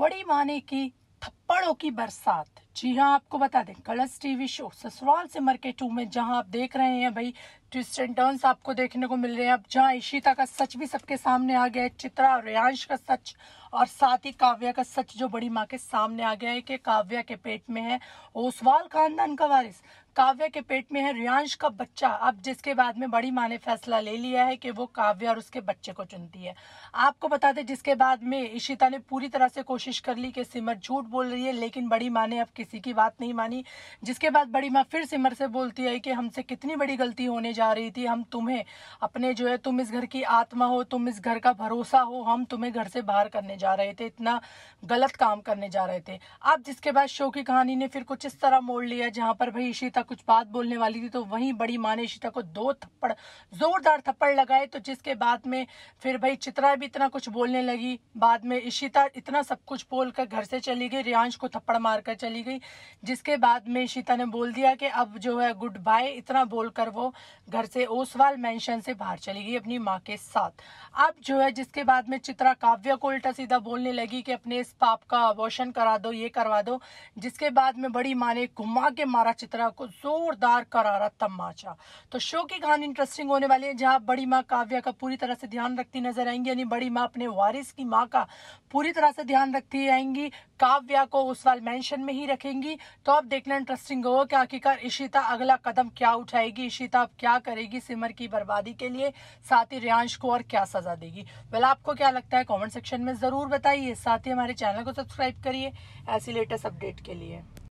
बड़ी माने की थप्पड़ों की बरसात जी हाँ आपको बता दें कलर्स टीवी शो ससुराल से मर के टू में जहाँ आप देख रहे हैं भाई ट्विस्ट एंड टर्न्स आपको देखने को मिल रहे हैं अब जहाँ इशिता का सच भी सबके सामने आ गया है चित्रा और रेयांश का सच और साथ ही काव्या का सच जो बड़ी माँ के सामने आ गया है कि काव्या के पेट में है ओसवाल खानदान का वारिस काव्या के पेट में है रियांश का बच्चा अब जिसके बाद में बड़ी माँ ने फैसला ले लिया है कि वो काव्या और उसके बच्चे को चुनती है आपको बता दें जिसके बाद में इशिता ने पूरी तरह से कोशिश कर ली कि सिमर झूठ बोल रही है लेकिन बड़ी माँ ने अब किसी की बात नहीं मानी जिसके बाद बड़ी माँ फिर सिमर से बोलती है कि हमसे कितनी बड़ी गलती होने जा रही थी हम तुम्हें अपने जो है तुम इस घर की आत्मा हो तुम इस घर का भरोसा हो हम तुम्हें घर से बाहर करने जा रहे थे इतना गलत काम करने जा रहे थे अब जिसके बाद शो की कहानी ने फिर कुछ इस तरह मोड़ लिया जहां पर भाई इशिता कुछ बात बोलने वाली थी तो वहीं बड़ी माँ ने शीता को दो थप्पड़ जोरदार थप्पड़ लगाए तो जिसके बाद में फिर भाई चित्रा भी इतना कुछ बोलने लगी बाद में इशिता इतना सब कुछ बोल कर घर से चली गई रियांश को थप्पड़ मारकर चली गई जिसके बाद में शीता ने बोल दिया कि अब जो है गुड बाय इतना बोलकर वो घर से ओसवाल मैंशन से बाहर चली गई अपनी माँ के साथ अब जो है जिसके बाद में चित्रा काव्य को उल्टा सीधा बोलने लगी कि अपने इस पाप का अबॉर्शन करा दो ये करवा दो जिसके बाद में बड़ी माँ ने घुमा के मारा चित्रा को जोरदार करारा तमाचा तो शो की कहानी इंटरेस्टिंग होने वाली है जहां बड़ी माँ काव्या का पूरी तरह से ध्यान रखती नजर आएंगी यानी बड़ी माँ अपने वारिस की माँ का पूरी तरह से ध्यान रखती आएंगी काव्या को उस साल मेंशन में ही रखेंगी तो अब देखना इंटरेस्टिंग होगा कि आखिरकार इशिता अगला कदम क्या उठाएगी इशिता अब क्या करेगी सिमर की बर्बादी के लिए साथ ही रियांश को और क्या सजा देगी वेल आपको क्या लगता है कमेंट सेक्शन में जरूर बताइए साथ ही हमारे चैनल को सब्सक्राइब करिए ऐसी लेटेस्ट अपडेट के लिए